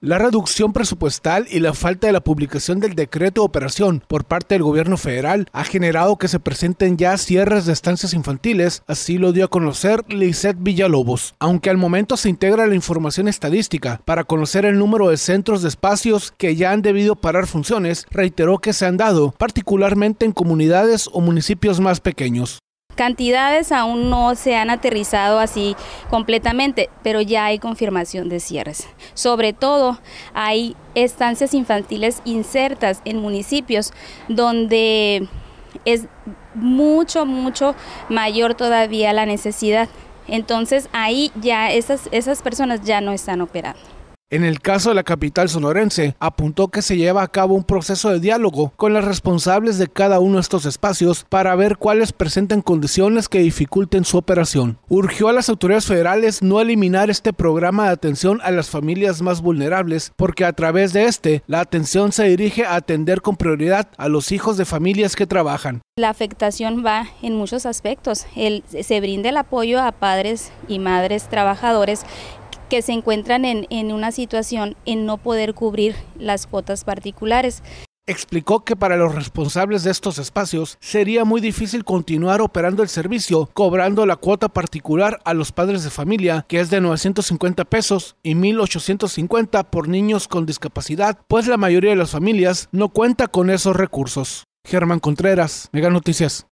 La reducción presupuestal y la falta de la publicación del decreto de operación por parte del gobierno federal ha generado que se presenten ya cierres de estancias infantiles, así lo dio a conocer Lizeth Villalobos. Aunque al momento se integra la información estadística para conocer el número de centros de espacios que ya han debido parar funciones, reiteró que se han dado, particularmente en comunidades o municipios más pequeños. Cantidades aún no se han aterrizado así completamente, pero ya hay confirmación de cierres. Sobre todo hay estancias infantiles insertas en municipios donde es mucho, mucho mayor todavía la necesidad. Entonces ahí ya esas, esas personas ya no están operando. En el caso de la capital sonorense, apuntó que se lleva a cabo un proceso de diálogo con las responsables de cada uno de estos espacios para ver cuáles presentan condiciones que dificulten su operación. Urgió a las autoridades federales no eliminar este programa de atención a las familias más vulnerables, porque a través de este, la atención se dirige a atender con prioridad a los hijos de familias que trabajan. La afectación va en muchos aspectos. se brinda el apoyo a padres y madres trabajadores que se encuentran en, en una situación en no poder cubrir las cuotas particulares explicó que para los responsables de estos espacios sería muy difícil continuar operando el servicio cobrando la cuota particular a los padres de familia, que es de 950 pesos y 1.850 por niños con discapacidad, pues la mayoría de las familias no cuenta con esos recursos. Germán Contreras, Mega Noticias.